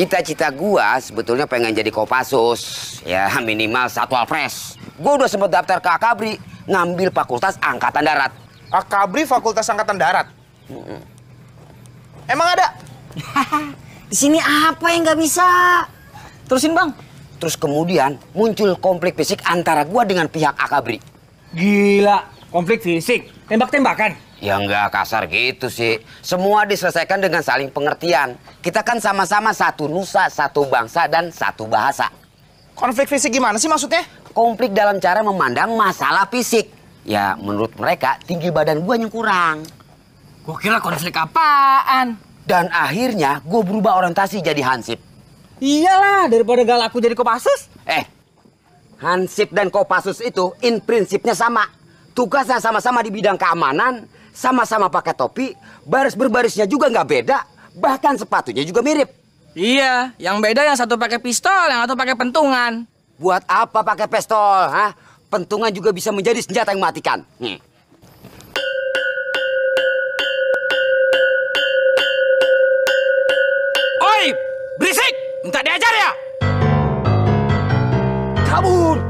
Cita-cita gua sebetulnya pengen jadi Kopassus, ya minimal satwal alpres. Gua udah sempet daftar ke Akabri, ngambil fakultas angkatan darat. Akabri fakultas angkatan darat? Hmm. Emang ada? Di sini apa yang nggak bisa? Terusin bang. Terus kemudian muncul konflik fisik antara gua dengan pihak Akabri. Gila, konflik fisik? Tembak-tembakan? Ya nggak kasar gitu sih. Semua diselesaikan dengan saling pengertian. Kita kan sama-sama satu nusa, satu bangsa, dan satu bahasa. Konflik fisik gimana sih maksudnya? Konflik dalam cara memandang masalah fisik. Ya menurut mereka tinggi badan gue yang kurang. Gue kira konflik apaan? Dan akhirnya gue berubah orientasi jadi Hansip. Iyalah daripada galaku jadi Kopassus. Eh, Hansip dan Kopassus itu in prinsipnya sama tugasnya sama-sama di bidang keamanan, sama-sama pakai topi, baris berbarisnya juga nggak beda, bahkan sepatunya juga mirip. Iya, yang beda yang satu pakai pistol, yang satu pakai pentungan. Buat apa pakai pistol, ha? Pentungan juga bisa menjadi senjata yang matikan. Hmm. Oi, berisik! Minta diajar ya? Kabur!